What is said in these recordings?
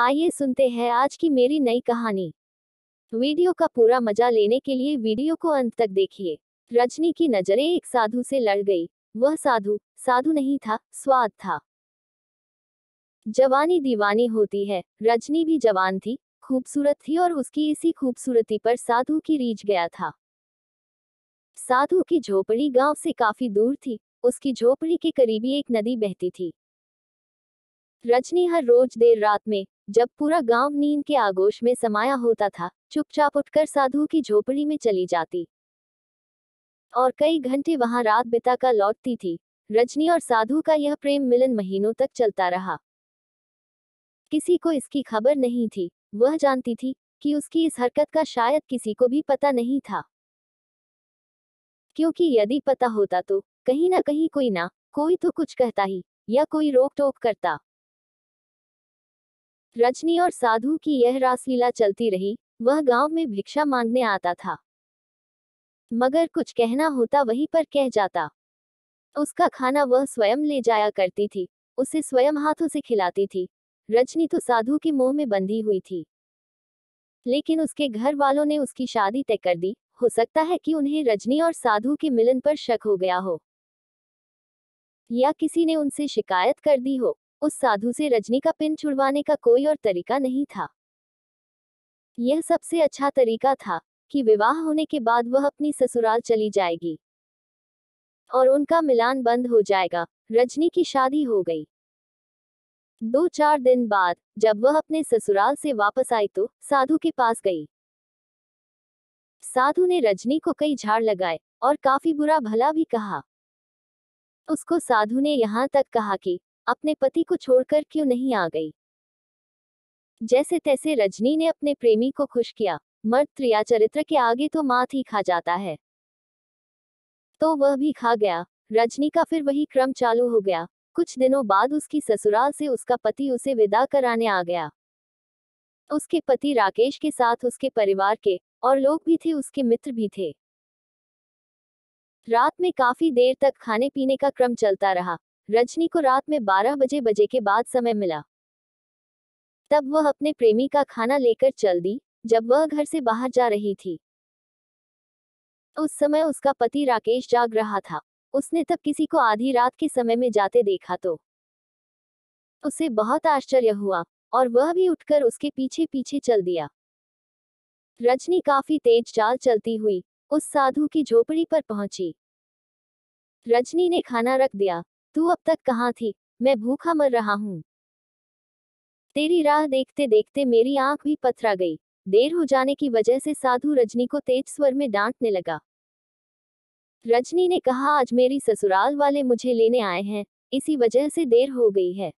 आइए सुनते हैं आज की मेरी नई कहानी वीडियो का पूरा मजा लेने के लिए वीडियो को अंत तक देखिए रजनी की नजरें एक साधु से लड़ गई वह साधु साधु नहीं था स्वाद था जवानी दीवानी होती है रजनी भी जवान थी खूबसूरत थी और उसकी इसी खूबसूरती पर साधु की रीझ गया था साधु की झोपड़ी गांव से काफी दूर थी उसकी झोपड़ी के करीबी एक नदी बहती थी रजनी हर रोज देर रात में जब पूरा गांव नींद के आगोश में समाया होता था चुपचाप उठकर साधु की झोपड़ी में चली जाती और कई घंटे वहां रात बिता का लौटती थी रजनी और साधु का यह प्रेम मिलन महीनों तक चलता रहा किसी को इसकी खबर नहीं थी वह जानती थी कि उसकी इस हरकत का शायद किसी को भी पता नहीं था क्योंकि यदि पता होता तो कहीं ना कहीं कोई ना कोई तो कुछ कहता ही या कोई रोक टोक करता रजनी और साधु की यह रासलीला चलती रही वह गांव में भिक्षा मांगने आता था मगर कुछ कहना होता वही पर कह जाता उसका खाना वह स्वयं ले जाया करती थी उसे स्वयं हाथों से खिलाती थी रजनी तो साधु के मुंह में बंधी हुई थी लेकिन उसके घर वालों ने उसकी शादी तय कर दी हो सकता है कि उन्हें रजनी और साधु के मिलन पर शक हो गया हो या किसी ने उनसे शिकायत कर दी हो उस साधु से रजनी का पिन छुड़वाने का कोई और तरीका नहीं था यह सबसे अच्छा तरीका था कि विवाह होने के बाद वह अपनी ससुराल चली जाएगी और उनका मिलान बंद हो जाएगा रजनी की शादी हो गई दो चार दिन बाद जब वह अपने ससुराल से वापस आई तो साधु के पास गई साधु ने रजनी को कई झाड़ लगाए और काफी बुरा भला भी कहा उसको साधु ने यहाँ तक कहा कि अपने पति को छोड़कर क्यों नहीं आ गई जैसे तैसे रजनी ने अपने प्रेमी को खुश किया मर्द त्रिया चरित्र के आगे तो मात ही खा जाता है तो वह भी खा गया रजनी का फिर वही क्रम चालू हो गया कुछ दिनों बाद उसकी ससुराल से उसका पति उसे विदा कराने आ गया उसके पति राकेश के साथ उसके परिवार के और लोग भी थे उसके मित्र भी थे रात में काफी देर तक खाने पीने का क्रम चलता रहा रजनी को रात में 12 बजे बजे के बाद समय मिला तब वह अपने प्रेमी का खाना लेकर चल दी जब वह घर से बाहर जा रही थी उस समय उसका पति राकेश जाग रहा था उसने तब किसी को आधी रात के समय में जाते देखा तो उसे बहुत आश्चर्य हुआ और वह भी उठकर उसके पीछे पीछे चल दिया रजनी काफी तेज चाल चलती हुई उस साधु की झोपड़ी पर पहुंची रजनी ने खाना रख दिया तू अब तक कहाँ थी मैं भूखा मर रहा हूँ तेरी राह देखते देखते मेरी आंख भी पथरा गई देर हो जाने की वजह से साधु रजनी को तेज स्वर में डांटने लगा रजनी ने कहा आज मेरी ससुराल वाले मुझे लेने आए हैं इसी वजह से देर हो गई है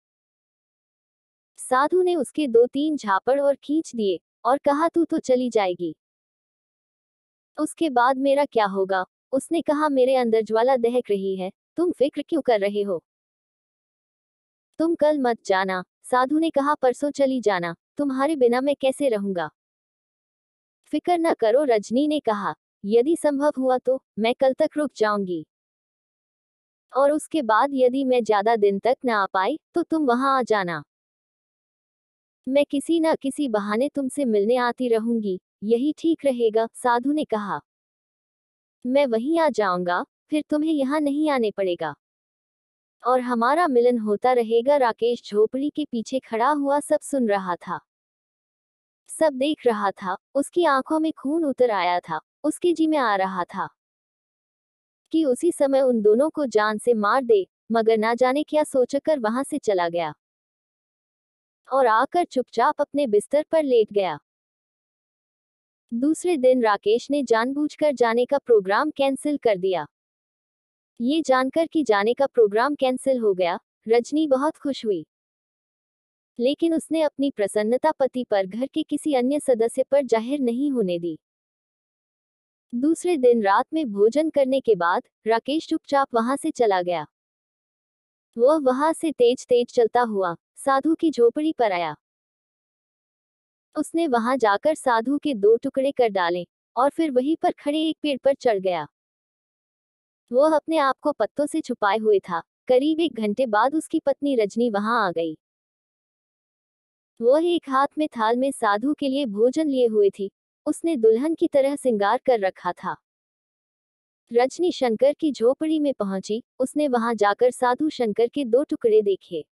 साधु ने उसके दो तीन झापड़ और खींच दिए और कहा तू तो चली जाएगी उसके बाद मेरा क्या होगा उसने कहा मेरे अंदर ज्वाला दहक रही है तुम फिक्र क्यों कर रहे हो तुम कल मत जाना साधु ने कहा परसों चली जाना तुम्हारे बिना मैं कैसे रहूंगा फिक्र न करो रजनी ने कहा यदि संभव हुआ तो मैं कल तक रुक जाऊंगी और उसके बाद यदि मैं ज्यादा दिन तक न आ पाई तो तुम वहां आ जाना मैं किसी न किसी बहाने तुमसे मिलने आती रहूंगी यही ठीक रहेगा साधु ने कहा मैं वहीं आ जाऊंगा फिर तुम्हें यहाँ नहीं आने पड़ेगा और हमारा मिलन होता रहेगा राकेश झोपड़ी के पीछे खड़ा हुआ सब सुन रहा था सब देख रहा था उसकी आंखों में खून उतर आया था उसके जी में आ रहा था कि उसी समय उन दोनों को जान से मार दे मगर ना जाने क्या सोचकर वहां से चला गया और आकर चुपचाप अपने बिस्तर पर लेट गया दूसरे दिन राकेश ने जानबूझकर जाने का प्रोग्राम कैंसिल कर दिया ये जानकर कि जाने का प्रोग्राम कैंसिल हो गया रजनी बहुत खुश हुई लेकिन उसने अपनी प्रसन्नता पति पर घर के किसी अन्य सदस्य पर जाहिर नहीं होने दी दूसरे दिन रात में भोजन करने के बाद राकेश चुपचाप वहां से चला गया वह वहां से तेज तेज चलता हुआ साधु की झोपड़ी पर आया उसने वहां जाकर साधु के दो टुकड़े कर डाले और फिर वहीं पर खड़े एक पेड़ पर चढ़ गया वह अपने आप को पत्तों से छुपाए हुए था करीब एक घंटे बाद उसकी पत्नी रजनी वहां आ गई वह एक हाथ में थाल में साधु के लिए भोजन लिए हुए थी उसने दुल्हन की तरह सिंगार कर रखा था रजनी शंकर की झोपड़ी में पहुंची उसने वहां जाकर साधु शंकर के दो टुकड़े देखे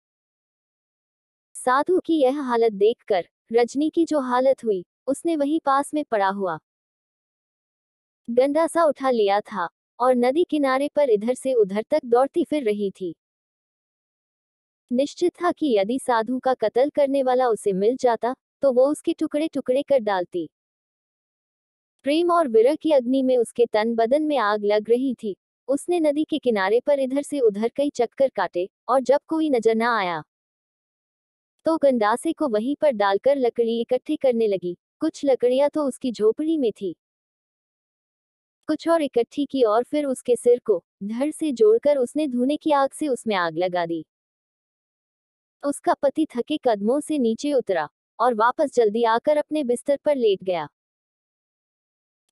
साधु की यह हालत देखकर रजनी की जो हालत हुई उसने वही पास में पड़ा हुआ गंदा सा उठा लिया था और नदी किनारे पर इधर से उधर तक दौड़ती फिर रही थी निश्चित था कि यदि साधु का कत्ल करने वाला उसे मिल जाता तो वो उसके टुकड़े टुकड़े कर डालती प्रेम और विरह की अग्नि में उसके तन बदन में आग लग रही थी उसने नदी के किनारे पर इधर से उधर कई चक्कर काटे और जब कोई नजर न आया तो गंदासे को वहीं पर डालकर लकड़ी इकट्ठी करने लगी कुछ लकड़ियां तो उसकी झोपड़ी में थी कुछ और इकट्ठी की और फिर उसके सिर को धड़ से जोड़कर उसने धुने की आग से उसमें आग लगा दी उसका पति थके कदमों से नीचे उतरा और वापस जल्दी आकर अपने बिस्तर पर लेट गया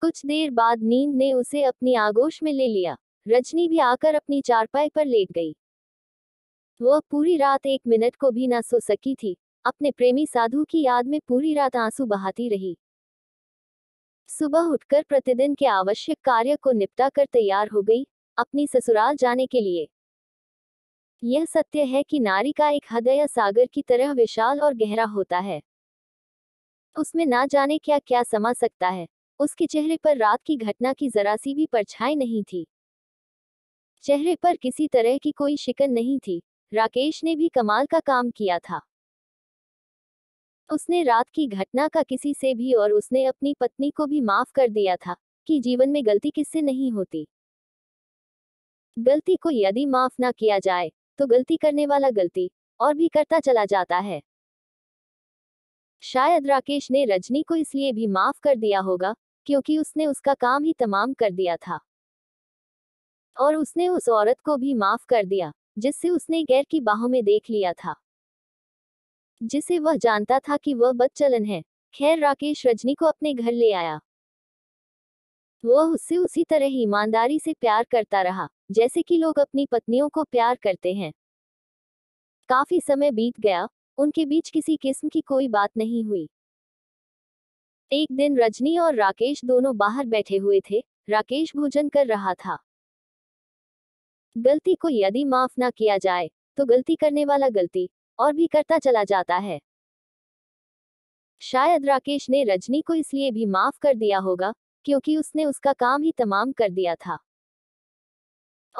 कुछ देर बाद नींद ने उसे अपनी आगोश में ले लिया रजनी भी आकर अपनी चारपाई पर लेट गई वह पूरी रात एक मिनट को भी ना सो सकी थी अपने प्रेमी साधु की याद में पूरी रात आंसू बहाती रही सुबह उठकर प्रतिदिन के आवश्यक कार्य को निपटा कर तैयार हो गई अपनी ससुराल जाने के लिए यह सत्य है कि नारी का एक हृदय सागर की तरह विशाल और गहरा होता है उसमें ना जाने क्या क्या समा सकता है उसके चेहरे पर रात की घटना की जरा सी भी परछाई नहीं थी चेहरे पर किसी तरह की कोई शिकन नहीं थी राकेश ने भी कमाल का काम किया था उसने रात की घटना का किसी से भी और उसने अपनी पत्नी को भी माफ कर दिया था कि जीवन में गलती किससे नहीं होती गलती को यदि माफ ना किया जाए तो गलती करने वाला गलती और भी करता चला जाता है शायद राकेश ने रजनी को इसलिए भी माफ कर दिया होगा क्योंकि उसने उसका काम ही तमाम कर दिया था और उसने उस औरत को भी माफ कर दिया जिससे उसने गैर की बाहों में देख लिया था जिसे वह जानता था कि वह बदचलन है खैर राकेश रजनी को अपने घर ले आया वह उससे उसी तरह ईमानदारी से प्यार करता रहा जैसे कि लोग अपनी पत्नियों को प्यार करते हैं काफी समय बीत गया उनके बीच किसी किस्म की कोई बात नहीं हुई एक दिन रजनी और राकेश दोनों बाहर बैठे हुए थे राकेश भोजन कर रहा था गलती को यदि माफ ना किया जाए तो गलती करने वाला गलती और भी करता चला जाता है शायद राकेश ने रजनी को इसलिए भी माफ कर दिया होगा क्योंकि उसने उसका काम ही तमाम कर दिया था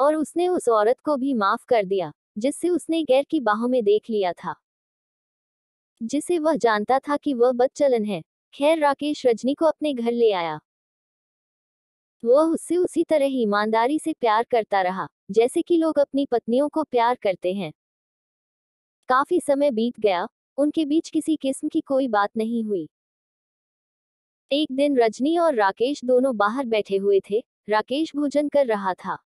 और उसने उस औरत को भी माफ कर दिया जिससे उसने गैर की बाहों में देख लिया था जिसे वह जानता था कि वह बदचलन है खैर राकेश रजनी को अपने घर ले आया वह उससे उसी तरह ईमानदारी से प्यार करता रहा जैसे कि लोग अपनी पत्नियों को प्यार करते हैं काफी समय बीत गया उनके बीच किसी किस्म की कोई बात नहीं हुई एक दिन रजनी और राकेश दोनों बाहर बैठे हुए थे राकेश भोजन कर रहा था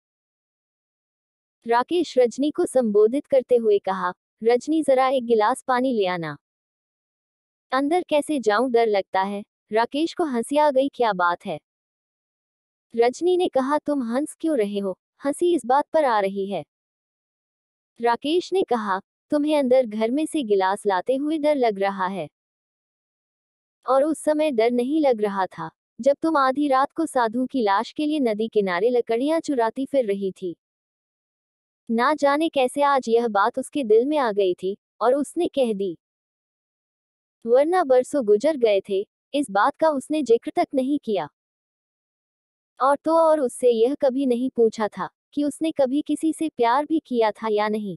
राकेश रजनी को संबोधित करते हुए कहा रजनी जरा एक गिलास पानी ले आना अंदर कैसे जाऊं डर लगता है राकेश को हंसी आ गई क्या बात है रजनी ने कहा तुम हंस क्यों रहे हो हंसी इस बात पर आ रही है राकेश ने कहा तुम्हें अंदर घर में से गिलास लाते हुए डर लग रहा है और उस समय डर नहीं लग रहा था जब तुम आधी रात को साधु की लाश के लिए नदी किनारे लकड़ियां चुराती फिर रही थी ना जाने कैसे आज यह बात उसके दिल में आ गई थी और उसने कह दी वरना बरसों गुजर गए थे इस बात का उसने जिक्र तक नहीं किया और तो और उससे यह कभी नहीं पूछा था कि उसने कभी किसी से प्यार भी किया था या नहीं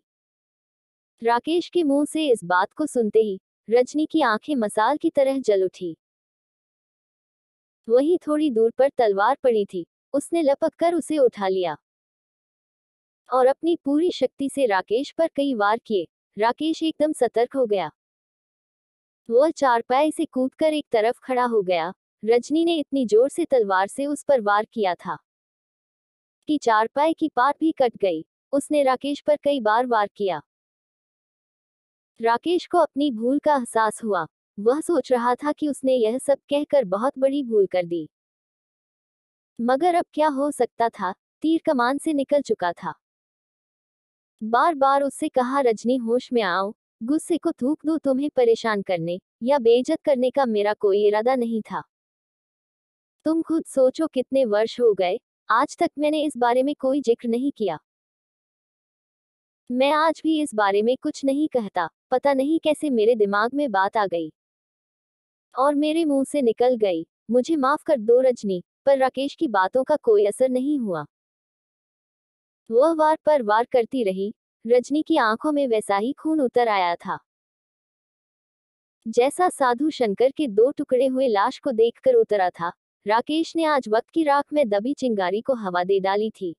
राकेश के मुंह से इस बात को सुनते ही रजनी की आंखें मसाल की तरह जल उठी वही थोड़ी दूर पर तलवार पड़ी थी उसने लपक कर उसे उठा लिया और अपनी पूरी शक्ति से राकेश पर कई वार किए राकेश एकदम सतर्क हो गया वह चारपाई से कूद कर एक तरफ खड़ा हो गया रजनी ने इतनी जोर से तलवार से उस पर वार किया था कि चारपाई की पार भी कट गई उसने राकेश पर कई बार वार किया राकेश को अपनी भूल का एहसास हुआ वह सोच रहा था कि उसने यह सब कहकर बहुत बड़ी भूल कर दी मगर अब क्या हो सकता था तीर कमान से निकल चुका था बार बार उससे कहा रजनी होश में आओ गुस्से को थूक दो तुम्हें परेशान करने या बेइज्जत करने का मेरा कोई इरादा नहीं था तुम खुद सोचो कितने वर्ष हो गए आज तक मैंने इस बारे में कोई जिक्र नहीं किया मैं आज भी इस बारे में कुछ नहीं कहता पता नहीं कैसे मेरे दिमाग में बात आ गई और मेरे मुंह से निकल गई मुझे माफ कर दो रजनी पर राकेश की बातों का कोई असर नहीं हुआ वह वार पर वार करती रही रजनी की आंखों में वैसा ही खून उतर आया था जैसा साधु शंकर के दो टुकड़े हुए लाश को देखकर उतरा था राकेश ने आज वक्त की राख में दबी चिंगारी को हवा दे डाली थी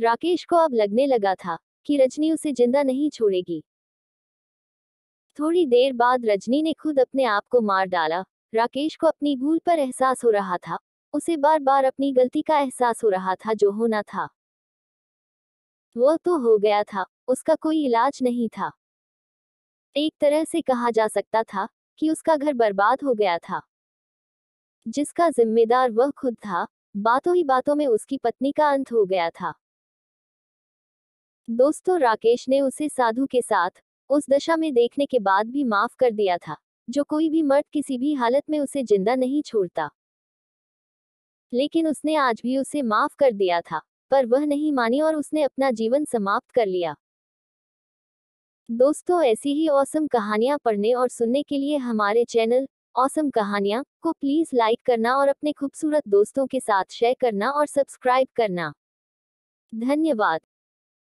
राकेश को अब लगने लगा था कि रजनी उसे जिंदा नहीं छोड़ेगी थोड़ी देर बाद रजनी ने खुद अपने आप को मार डाला राकेश को अपनी भूल पर एहसास हो रहा था उसे बार बार अपनी गलती का एहसास हो रहा था जो होना था वो तो हो गया था उसका कोई इलाज नहीं था एक तरह से कहा जा सकता था कि उसका घर बर्बाद हो गया था जिसका जिम्मेदार वह खुद था बातों ही बातों में उसकी पत्नी का अंत हो गया था दोस्तों राकेश ने उसे साधु के साथ उस दशा में देखने के बाद भी माफ कर दिया था जो कोई भी मर्द किसी भी हालत में उसे जिंदा नहीं छोड़ता लेकिन उसने आज भी उसे माफ कर दिया था पर वह नहीं मानी और उसने अपना जीवन समाप्त कर लिया दोस्तों ऐसी ही औसम कहानियां पढ़ने और सुनने के लिए हमारे चैनल औसम कहानियां को प्लीज लाइक करना और अपने खूबसूरत दोस्तों के साथ शेयर करना और सब्सक्राइब करना धन्यवाद